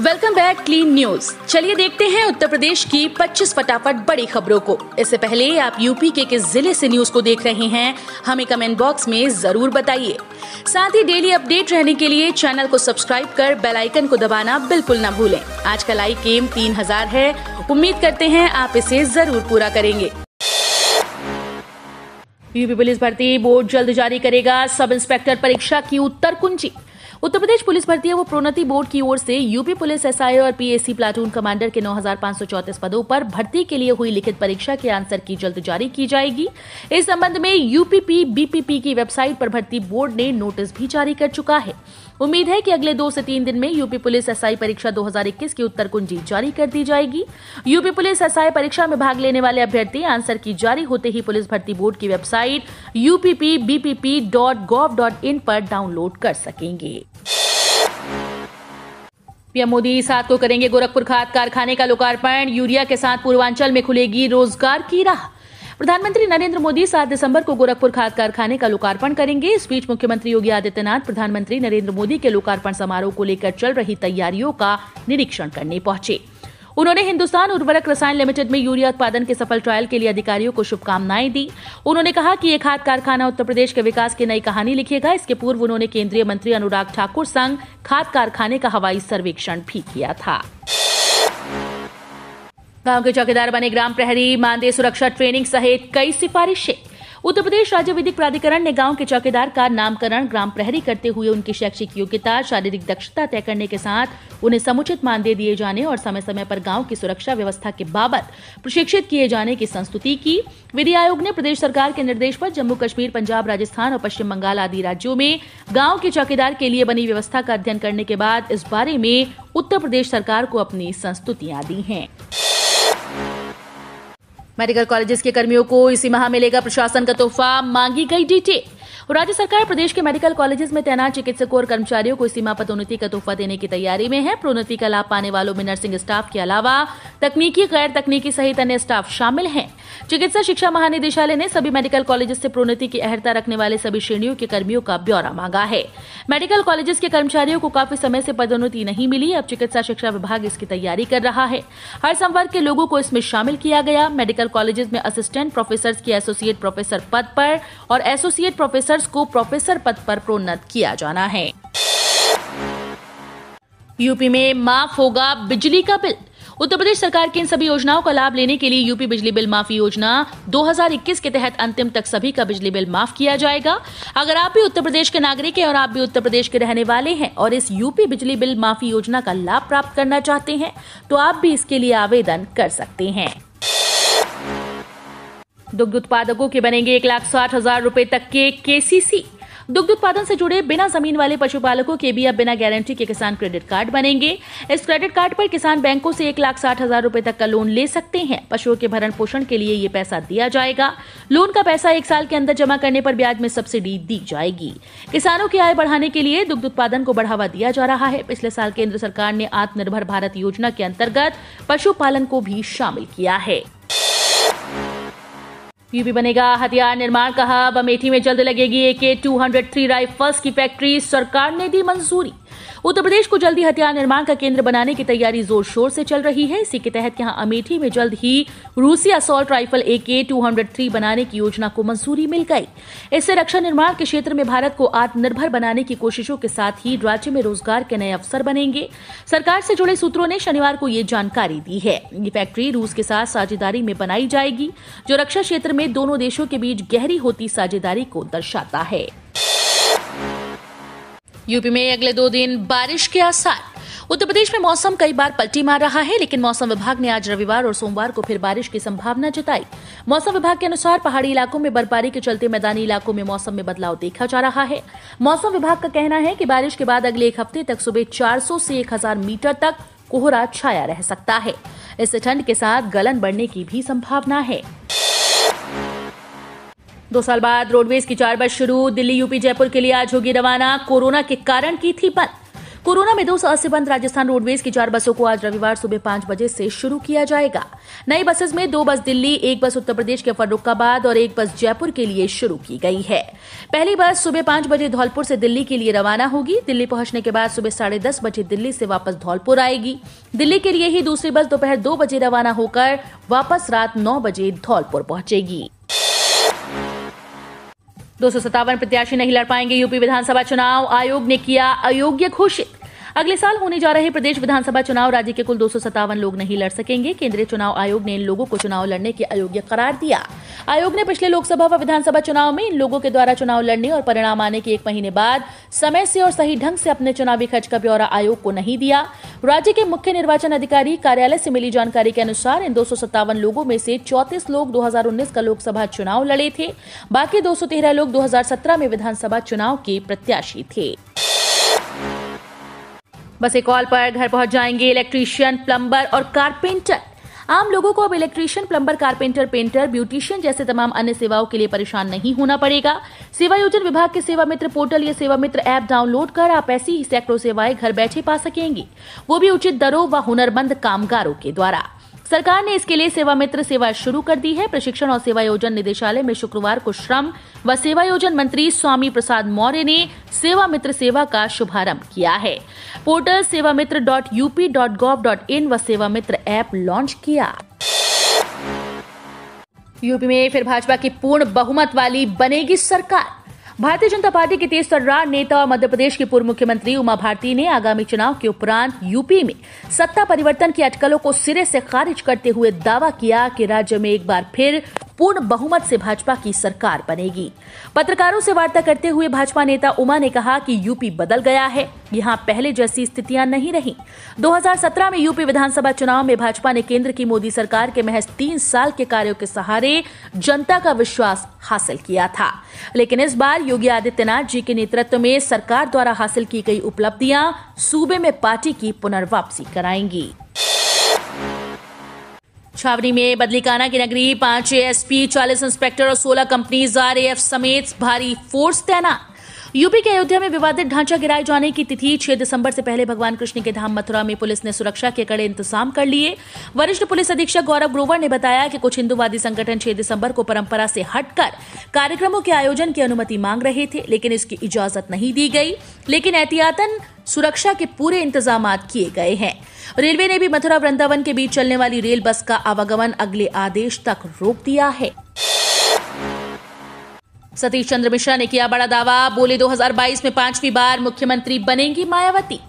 welcome back clean news चलिए देखते हैं उत्तर प्रदेश की 25 फटाफट बड़ी खबरों को इससे पहले आप यूपी के किस जिले से न्यूज को देख रहे हैं हमें कमेंट बॉक्स में जरूर बताइए साथ ही डेली अपडेट रहने के लिए चैनल को सब्सक्राइब कर बेल आइकन को दबाना बिल्कुल ना भूलें आज का लाइक एम तीन हजार है उम्मीद करते हैं आप इसे जरूर पूरा करेंगे यूपी पुलिस भर्ती बोर्ड जल्द जारी करेगा सब इंस्पेक्टर परीक्षा की उत्तर कुंजी उत्तर प्रदेश पुलिस भर्ती एवं प्रोन्नति बोर्ड की ओर से यूपी पुलिस एसआई और पीएसी प्लाटून कमांडर के 9,534 पदों पर भर्ती के लिए हुई लिखित परीक्षा के आंसर की जल्द जारी की जाएगी इस संबंध में यूपीपी बीपीपी की वेबसाइट पर भर्ती बोर्ड ने नोटिस भी जारी कर चुका है उम्मीद है कि अगले दो से तीन दिन में यूपी पुलिस एसआई परीक्षा 2021 की उत्तर कुंजी जारी कर दी जाएगी यूपी पुलिस एसआई परीक्षा में भाग लेने वाले अभ्यर्थी आंसर की जारी होते ही पुलिस भर्ती बोर्ड की वेबसाइट यूपीपीबीपीपी.gov.in पर डाउनलोड कर सकेंगे पीएम मोदी सात को करेंगे गोरखपुर खाद कारखाने का लोकार्पण यूरिया के साथ पूर्वांचल में खुलेगी रोजगार की राह प्रधानमंत्री नरेंद्र मोदी सात दिसंबर को गोरखपुर खाद कारखाने का लोकार्पण करेंगे इस बीच मुख्यमंत्री योगी आदित्यनाथ प्रधानमंत्री नरेंद्र मोदी के लोकार्पण समारोह को लेकर चल रही तैयारियों का निरीक्षण करने पहुंचे उन्होंने हिंदुस्तान उर्वरक रसायन लिमिटेड में यूरिया उत्पादन के सफल ट्रायल के लिए अधिकारियों को शुभकामनाएं दी उन्होंने कहा कि ये खाद कारखाना उत्तर प्रदेश के विकास की नई कहानी लिखेगा इसके पूर्व उन्होंने केंद्रीय मंत्री अनुराग ठाकुर संग खाद कारखाने का हवाई सर्वेक्षण भी किया था गांव के चौकीदार बने ग्राम प्रहरी मानदेय सुरक्षा ट्रेनिंग सहित कई सिफारिशें उत्तर प्रदेश राज्य विधिक प्राधिकरण ने गांव के चौकीदार का नामकरण ग्राम प्रहरी करते हुए उनकी शैक्षिक योग्यता शारीरिक दक्षता तय करने के साथ उन्हें समुचित मानदेय दिए जाने और समय समय पर गांव की सुरक्षा व्यवस्था के बाबत प्रशिक्षित किए जाने की संस्तुति की विधि आयोग ने प्रदेश सरकार के निर्देश पर जम्मू कश्मीर पंजाब राजस्थान और पश्चिम बंगाल आदि राज्यों में गाँव के चौकीदार के लिए बनी व्यवस्था का अध्ययन करने के बाद इस बारे में उत्तर प्रदेश सरकार को अपनी संस्तुतियां दी हैं मेडिकल कॉलेजेस के कर्मियों को इसी माह मिलेगा प्रशासन का तोहफा मांगी गई डिटेल राज्य सरकार प्रदेश के मेडिकल कॉलेजेस में तैनात चिकित्सकों और कर्मचारियों को इसी माह पदोन्नति का तोहफा देने की तैयारी में है प्रोन्नति का लाभ पाने वालों में नर्सिंग स्टाफ के अलावा तकनीकी गैर तकनीकी सहित अन्य स्टाफ शामिल हैं चिकित्सा शिक्षा महानिदेशालय ने सभी मेडिकल कॉलेजेस से प्रोन्नति की अहरता रखने वाले सभी श्रेणियों के कर्मियों का ब्यौरा मांगा है मेडिकल कॉलेजेस के कर्मचारियों को काफी समय से पदोन्नति नहीं मिली अब चिकित्सा शिक्षा विभाग इसकी तैयारी कर रहा है हर संवर्ग के लोगों को इसमें शामिल किया गया मेडिकल कॉलेजेस में असिस्टेंट प्रोफेसर की एसोसिएट प्रोफेसर पद पर और एसोसिएट प्रोफेसर को प्रोफेसर पद पर प्रोन्नत किया जाना है यूपी में माफ होगा बिजली का बिल उत्तर प्रदेश सरकार की इन सभी योजनाओं का लाभ लेने के लिए यूपी बिजली बिल माफी योजना 2021 के तहत अंतिम तक सभी का बिजली बिल माफ किया जाएगा अगर आप भी उत्तर प्रदेश के नागरिक हैं और आप भी उत्तर प्रदेश के रहने वाले हैं और इस यूपी बिजली बिल माफी योजना का लाभ प्राप्त करना चाहते हैं तो आप भी इसके लिए आवेदन कर सकते हैं दुग्ध उत्पादकों के बनेंगे एक लाख साठ हजार रूपए तक के केसीसी दुग्ध उत्पादन से जुड़े बिना जमीन वाले पशुपालकों के भी अब बिना गारंटी के किसान क्रेडिट कार्ड बनेंगे इस क्रेडिट कार्ड पर किसान बैंकों से एक लाख साठ हजार रूपए तक का लोन ले सकते हैं पशुओं के भरण पोषण के लिए ये पैसा दिया जाएगा लोन का पैसा एक साल के अंदर जमा करने पर ब्याज में सब्सिडी दी जाएगी किसानों की आय बढ़ाने के लिए दुग्ध उत्पादन को बढ़ावा दिया जा रहा है पिछले साल केंद्र सरकार ने आत्मनिर्भर भारत योजना के अंतर्गत पशुपालन को भी शामिल किया है यूपी बनेगा हथियार निर्माण का हब अमेठी में जल्द लगेगी A K two hundred three rifles की फैक्ट्री सरकार ने दी मंजूरी उत्तर प्रदेश को जल्दी हथियार निर्माण का केंद्र बनाने की तैयारी जोर शोर से चल रही है इसी के तहत यहां अमेठी में जल्द ही रूसी assault rifle A K to बनाने की योजना को मंजूरी मिल गई इससे रक्षा निर्माण के क्षेत्र में भारत को आत्मनिर्भर बनाने की कोशिशों के साथ ही राज्य में रोजगार के नए अवसर बनेंगे सरकार से जुड़े सूत्रों ने शनिवार को ये जानकारी दी है ये फैक्ट्री रूस के साथ साझेदारी में बनाई जाएगी जो रक्षा क्षेत्र में दोनों देशों के बीच गहरी होती साझेदारी को दर्शाता है यूपी में अगले दो दिन बारिश के आसार उत्तर प्रदेश में मौसम कई बार पलटी मार रहा है लेकिन मौसम विभाग ने आज रविवार और सोमवार को फिर बारिश की संभावना जताई मौसम विभाग के अनुसार पहाड़ी इलाकों में बर्फबारी के चलते मैदानी इलाकों में मौसम में बदलाव देखा जा रहा है मौसम विभाग का कहना है कि बारिश के बाद अगले एक हफ्ते तक सुबह 400 से 1000 मीटर तक कोहरा छाया रह सकता है इससे ठंड के साथ गलन बढ़ने की भी संभावना है दो साल बाद रोडवेज की चार बस शुरू दिल्ली यूपी जयपुर के लिए आज होगी रवाना कोरोना के कारण की थी बंद कोरोना में दो साल से बंद राजस्थान रोडवेज की चार बसों को आज रविवार सुबह पांच बजे से शुरू किया जाएगा नई बसेस में दो बस दिल्ली एक बस उत्तर प्रदेश के फर्रुखाबाद और एक बस जयपुर के लिए शुरू की गई है पहली बस सुबह पांच बजे धौलपुर से दिल्ली के लिए रवाना होगी दिल्ली पहुंचने के बाद सुबह साढ़े दस बजे दिल्ली से वापस धौलपुर आएगी दिल्ली के लिए ही दूसरी बस दोपहर दो बजे रवाना होकर वापस रात नौ बजे धौलपुर पहुंचेगी दो प्रत्याशी नहीं लड़ पाएंगे यूपी विधानसभा चुनाव आयोग ने किया अयोग्य घोषित अगले साल होने जा रहे प्रदेश विधानसभा चुनाव राज्य के कुल दो लोग नहीं लड़ सकेंगे केंद्रीय चुनाव आयोग ने इन लोगों को चुनाव लड़ने के अयोग्य करार दिया आयोग ने पिछले लोकसभा व विधानसभा चुनाव में इन लोगों के द्वारा चुनाव लड़ने और परिणाम आने के एक महीने बाद समय से और सही ढंग से अपने चुनावी खर्च का ब्यौरा आयोग को नहीं दिया राज्य के मुख्य निर्वाचन अधिकारी कार्यालय से मिली जानकारी के अनुसार इन दो लोगों में से चौतीस लोग 2019 का लोकसभा चुनाव लड़े थे बाकी 213 लोग 2017 में विधानसभा चुनाव के प्रत्याशी थे बस एक कॉल पर घर पहुंच जाएंगे इलेक्ट्रीशियन प्लम्बर और कारपेंटर आम लोगों को अब electrician plumber carpenter painter beautician जैसे तमाम अन्य सेवाओं के लिए परेशान नहीं होना पड़ेगा सेवा योजन विभाग के सेवा मित्र पोर्टल या सेवा मित्र ऐप डाउनलोड कर आप ऐसी ही सैकड़ों सेवाएं घर बैठे पा सकेंगे वो भी उचित दरों व हुनरमंद कामगारों के द्वारा सरकार ने इसके लिए सेवा मित्र सेवा शुरू कर दी है प्रशिक्षण और सेवायोजन निदेशालय में शुक्रवार को श्रम व सेवायोजन मंत्री स्वामी प्रसाद मौर्य ने सेवा मित्र सेवा का शुभारंभ किया है portal Sewa Mitra dot UP dot gov dot in व सेवा मित्र ऐप लॉन्च किया यूपी में फिर भाजपा की पूर्ण बहुमत वाली बनेगी सरकार भारतीय जनता पार्टी के तेज तर्रार नेता और मध्य प्रदेश के पूर्व मुख्यमंत्री उमा भारती ने आगामी चुनाव के उपरांत यूपी में सत्ता परिवर्तन की अटकलों को सिरे से खारिज करते हुए दावा किया कि राज्य में एक बार फिर पूर्ण बहुमत से भाजपा की सरकार बनेगी पत्रकारों से वार्ता करते हुए भाजपा नेता उमा ने कहा कि यूपी बदल गया है यहाँ पहले जैसी स्थितियां नहीं रही 2017 में यूपी विधानसभा चुनाव में भाजपा ने केंद्र की मोदी सरकार के महज तीन साल के कार्यो के सहारे जनता का विश्वास हासिल किया था लेकिन इस बार योगी आदित्यनाथ जी के नेतृत्व में सरकार द्वारा हासिल की गई उपलब्धियां सूबे में पार्टी की पुनर्वापसी कराएंगी छावनी में बदलीकाना की नगरी पांच एएसपी चालीस इंस्पेक्टर और सोलह कंपनीज आरएएफ समेत भारी फोर्स तैनात यूपी के अयोध्या में विवादित ढांचा गिराए जाने की तिथि 6 दिसंबर से पहले भगवान कृष्ण के धाम मथुरा में पुलिस ने सुरक्षा के कड़े इंतजाम कर लिए वरिष्ठ पुलिस अधीक्षक गौरव ग्रोवर ने बताया कि कुछ हिंदुवादी संगठन 6 दिसंबर को परंपरा से हटकर कार्यक्रमों के आयोजन की अनुमति मांग रहे थे लेकिन इसकी इजाजत नहीं दी गई लेकिन एहतियातन सुरक्षा के पूरे इंतजाम किए गए हैं रेलवे ने भी मथुरा वृंदावन के बीच चलने वाली रेल बस का आवागमन अगले आदेश तक रोक दिया है सतीश चंद्र मिश्रा ने किया बड़ा दावा बोले 2022 में पांचवी बार मुख्यमंत्री बनेंगी मायावती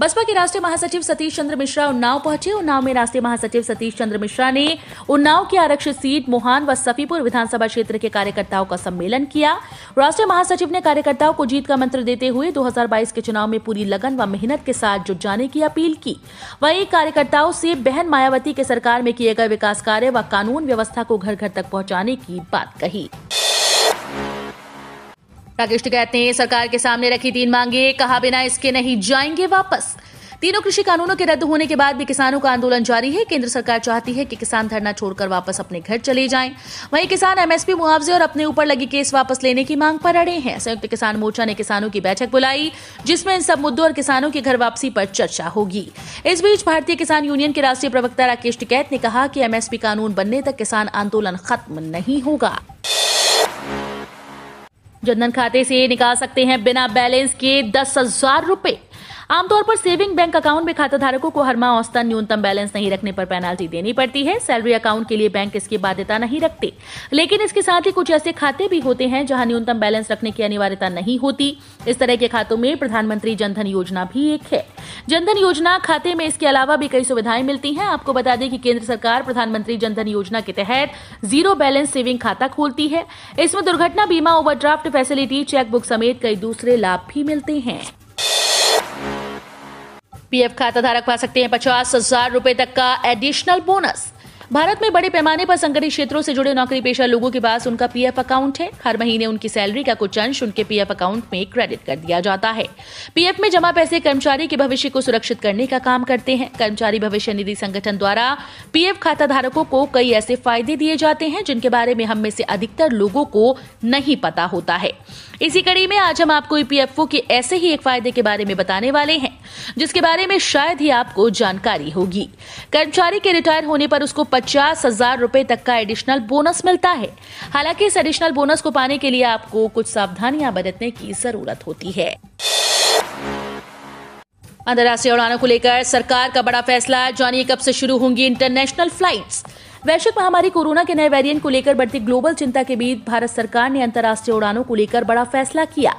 बसपा के राष्ट्रीय महासचिव सतीश चंद्र मिश्रा उन्नाव पहुंचे उन्नाव में राष्ट्रीय महासचिव सतीश चंद्र मिश्रा ने उन्नाव की आरक्षित सीट मोहान व सफीपुर विधानसभा क्षेत्र के कार्यकर्ताओं का सम्मेलन किया राष्ट्रीय महासचिव ने कार्यकर्ताओं को जीत का मंत्र देते हुए 2022 के चुनाव में पूरी लगन व मेहनत के साथ जुट जाने की अपील की वहीं कार्यकर्ताओं से बहन मायावती के सरकार में किए गए विकास कार्य व कानून व्यवस्था को घर घर तक पहुंचाने की बात कही राकेश टिकैत ने सरकार के सामने रखी तीन मांगे कहा बिना इसके नहीं जाएंगे वापस तीनों कृषि कानूनों के रद्द होने के बाद भी किसानों का आंदोलन जारी है केंद्र सरकार चाहती है कि किसान धरना छोड़कर वापस अपने घर चले जाएं वहीं किसान एमएसपी मुआवजे और अपने ऊपर लगी केस वापस लेने की मांग पर अड़े हैं संयुक्त किसान मोर्चा ने किसानों की बैठक बुलाई जिसमें इन सब मुद्दों और किसानों की घर वापसी पर चर्चा होगी इस बीच भारतीय किसान यूनियन के राष्ट्रीय प्रवक्ता राकेश टिकैत ने कहा कि एमएसपी कानून बनने तक किसान आंदोलन खत्म नहीं होगा जनधन खाते से निकाल सकते हैं बिना बैलेंस के दस हजार रुपए आमतौर पर सेविंग बैंक अकाउंट में खाता धारकों को हर माह औसतन न्यूनतम बैलेंस नहीं रखने पर पेनाल्टी देनी पड़ती है सैलरी अकाउंट के लिए बैंक इसकी बाध्यता नहीं रखते लेकिन इसके साथ ही कुछ ऐसे खाते भी होते हैं जहां न्यूनतम बैलेंस रखने की अनिवार्यता नहीं होती इस तरह के खातों में प्रधानमंत्री जनधन योजना भी एक है जनधन योजना खाते में इसके अलावा भी कई सुविधाएं मिलती हैं आपको बता दें कि केंद्र सरकार प्रधानमंत्री जनधन योजना के तहत जीरो बैलेंस सेविंग खाता खोलती है इसमें दुर्घटना बीमा ओवरड्राफ्ट फैसिलिटी चेकबुक समेत कई दूसरे लाभ भी मिलते हैं पीएफ खाता धारक पा सकते हैं पचास हजार रुपए तक का एडिशनल बोनस भारत में बड़े पैमाने पर संगठित क्षेत्रों से जुड़े नौकरी पेशा लोगों के पास उनका पीएफ अकाउंट है हर महीने उनकी सैलरी का कुछ अंश उनके पीएफ अकाउंट में क्रेडिट कर दिया जाता है पीएफ में जमा पैसे कर्मचारी के भविष्य को सुरक्षित करने का काम करते हैं कर्मचारी भविष्य निधि संगठन द्वारा पीएफ खाता धारकों को कई ऐसे फायदे दिए जाते हैं जिनके बारे में हम में से अधिकतर लोगों को नहीं पता होता है इसी कड़ी में आज हम आपको ईपीएफओ e के ऐसे ही एक फायदे के बारे में बताने वाले हैं जिसके बारे में शायद ही आपको जानकारी होगी कर्मचारी के रिटायर होने पर उसको पचास हजार रूपए तक का एडिशनल बोनस मिलता है हालांकि इस एडिशनल बोनस को पाने के लिए आपको कुछ सावधानियां बरतने की जरूरत होती है अंतर्राष्ट्रीय उड़ानों को लेकर सरकार का बड़ा फैसला जानिए कब से शुरू होंगी इंटरनेशनल फ्लाइट्स वैश्विक महामारी कोरोना के नए वेरिएंट को लेकर बढ़ती ग्लोबल चिंता के बीच भारत सरकार ने अंतर्राष्ट्रीय उड़ानों को लेकर बड़ा फैसला किया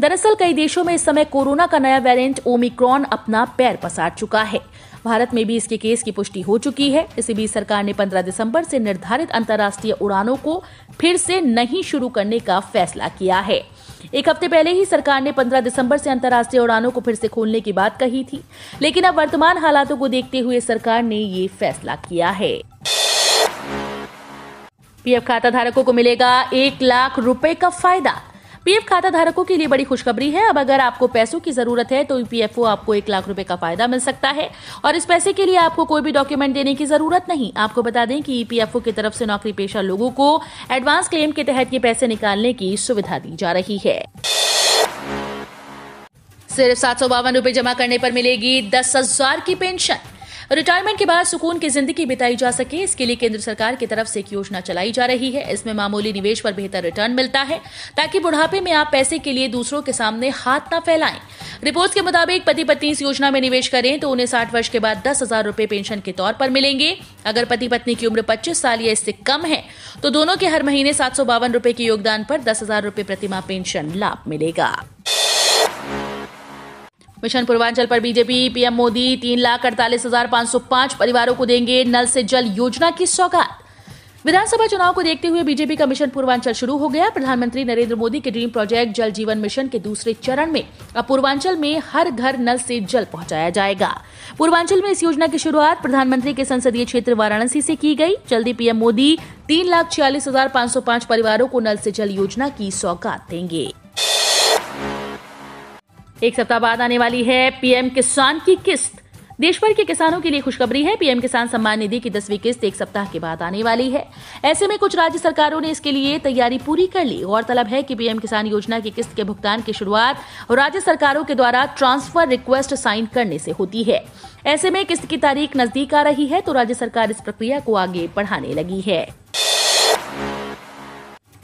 दरअसल कई देशों में इस समय कोरोना का नया वेरिएंट ओमिक्रॉन अपना पैर पसार चुका है भारत में भी इसके केस की पुष्टि हो चुकी है इसी बीच सरकार ने 15 दिसंबर से निर्धारित अंतर्राष्ट्रीय उड़ानों को फिर से नहीं शुरू करने का फैसला किया है एक हफ्ते पहले ही सरकार ने 15 दिसंबर से अंतर्राष्ट्रीय उड़ानों को फिर से खोलने की बात कही थी लेकिन अब वर्तमान हालातों को देखते हुए सरकार ने ये फैसला किया है पीएफ खाता धारकों को मिलेगा एक लाख रुपए का फायदा पीएफ खाता धारकों के लिए बड़ी खुशखबरी है अब अगर आपको पैसों की जरूरत है तो पीएफओ आपको एक लाख रुपए का फायदा मिल सकता है और इस पैसे के लिए आपको कोई भी डॉक्यूमेंट देने की जरूरत नहीं आपको बता दें कि ईपीएफओ की तरफ से नौकरी पेशा लोगों को एडवांस क्लेम के तहत ये पैसे निकालने की सुविधा दी जा रही है सिर्फ सात सौ बावन रुपए जमा करने पर मिलेगी दस हजार की पेंशन रिटायरमेंट के बाद सुकून की जिंदगी बिताई जा सके इसके लिए केंद्र सरकार की तरफ से एक योजना चलाई जा रही है इसमें मामूली निवेश पर बेहतर रिटर्न मिलता है ताकि बुढ़ापे में आप पैसे के लिए दूसरों के सामने हाथ न फैलाएं रिपोर्ट के मुताबिक पति पत्नी इस योजना में निवेश करें तो उन्हें साठ वर्ष के बाद दस हजार रूपए पेंशन के तौर पर मिलेंगे अगर पति पत्नी की उम्र पच्चीस साल या इससे कम है तो दोनों के हर महीने सात सौ बावन रूपए के योगदान पर दस हजार रूपए प्रतिमा पेंशन लाभ मिलेगा मिशन पूर्वांचल पर बीजेपी पीएम मोदी तीन लाख अड़तालीस हजार पांच सौ पांच परिवारों को देंगे नल से जल योजना की सौगात विधानसभा चुनाव को देखते हुए बीजेपी का मिशन पूर्वांचल शुरू हो गया प्रधानमंत्री नरेंद्र मोदी के ड्रीम प्रोजेक्ट जल जीवन मिशन के दूसरे चरण में अब पूर्वांचल में हर घर नल से जल पहुंचाया जाएगा पूर्वांचल में इस योजना की शुरुआत प्रधानमंत्री के संसदीय क्षेत्र वाराणसी से की गई जल्दी पीएम मोदी तीन लाख छियालीस हजार पांच सौ पांच परिवारों को नल से जल योजना की सौगात देंगे एक सप्ताह बाद आने वाली है पीएम किसान की किस्त देश भर के किसानों के लिए खुशखबरी है पीएम किसान सम्मान निधि की दसवीं किस्त एक सप्ताह के बाद आने वाली है ऐसे में कुछ राज्य सरकारों ने इसके लिए तैयारी पूरी कर ली गौरतलब है कि पीएम किसान योजना की किस्त के भुगतान की शुरुआत राज्य सरकारों के द्वारा ट्रांसफर रिक्वेस्ट साइन करने से होती है ऐसे में किस्त की तारीख नजदीक आ रही है तो राज्य सरकार इस प्रक्रिया को आगे बढ़ाने लगी है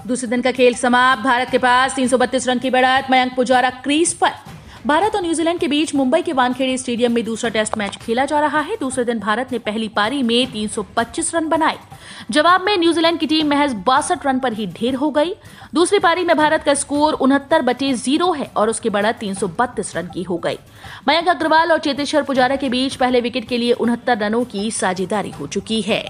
दूसरे दिन का खेल समाप्त भारत के पास तीन रन की बढ़त मयंक पुजारा क्रीज पर भारत और न्यूजीलैंड के बीच मुंबई के वानखेड़े स्टेडियम में दूसरा टेस्ट मैच खेला जा रहा है दूसरे दिन भारत ने पहली पारी में 325 रन बनाए जवाब में न्यूजीलैंड की टीम महज बासठ रन पर ही ढेर हो गई दूसरी पारी में भारत का स्कोर उनहत्तर बटे जीरो है और उसके बढ़त तीन रन की हो गई मयंक अग्रवाल और चेतेश्वर पुजारा के बीच पहले विकेट के लिए उनहत्तर रनों की साझेदारी हो चुकी है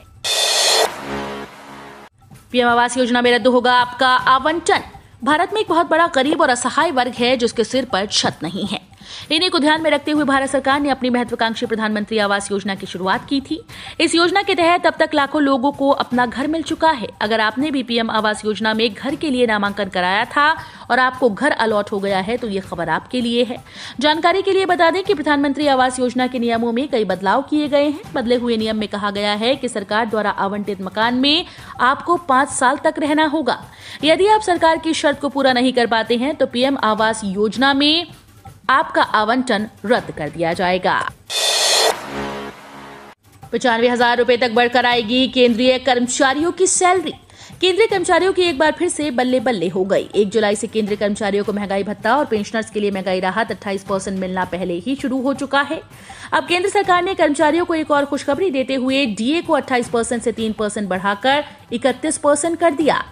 पीएम आवास योजना में रद्द होगा आपका आवंटन भारत में एक बहुत बड़ा गरीब और असहाय वर्ग है जिसके सिर पर छत नहीं है इन्हीं को ध्यान में रखते हुए भारत सरकार ने अपनी महत्वाकांक्षी प्रधानमंत्री आवास योजना की शुरुआत की थी इस योजना के तहत अब तक लाखों लोगों को अपना घर मिल चुका है अगर आपने भी पीएम आवास योजना में घर के लिए नामांकन कराया था और आपको घर अलॉट हो गया है तो ये खबर आपके लिए है जानकारी के लिए बता दें कि प्रधानमंत्री आवास योजना के नियमों में कई बदलाव किए गए हैं बदले हुए नियम में कहा गया है कि सरकार द्वारा आवंटित मकान में आपको पांच साल तक रहना होगा यदि आप सरकार की शर्त को पूरा नहीं कर पाते हैं तो पीएम आवास योजना में आपका आवंटन रद्द कर दिया जाएगा पचानवे हजार रूपए तक बढ़कर आएगी केंद्रीय कर्मचारियों की सैलरी केंद्रीय कर्मचारियों की एक बार फिर से बल्ले बल्ले हो गई एक जुलाई से केंद्रीय कर्मचारियों को महंगाई भत्ता और पेंशनर्स के लिए महंगाई राहत 28 परसेंट मिलना पहले ही शुरू हो चुका है अब केंद्र सरकार ने कर्मचारियों को एक और खुशखबरी देते हुए डीए को 28 परसेंट से 3 परसेंट बढ़ाकर 31 परसेंट कर दिया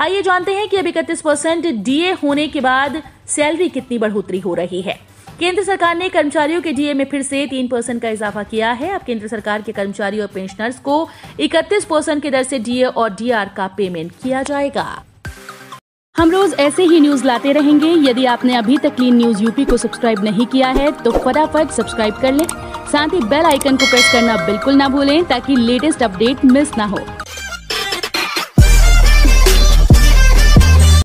आइए जानते हैं कि अब इकतीस परसेंट डीए होने के बाद सैलरी कितनी बढ़ोतरी हो रही है केंद्र सरकार ने कर्मचारियों के डीए में फिर से तीन परसेंट का इजाफा किया है अब केंद्र सरकार के कर्मचारी और पेंशनर्स को इकतीस परसेंट की दर से डीए और डीआर का पेमेंट किया जाएगा हम रोज ऐसे ही न्यूज लाते रहेंगे यदि आपने अभी तक क्लीन न्यूज यूपी को सब्सक्राइब नहीं किया है तो फटाफट सब्सक्राइब कर लें साथ ही बेल आइकन को प्रेस करना बिल्कुल ना भूलें ताकि लेटेस्ट अपडेट मिस ना हो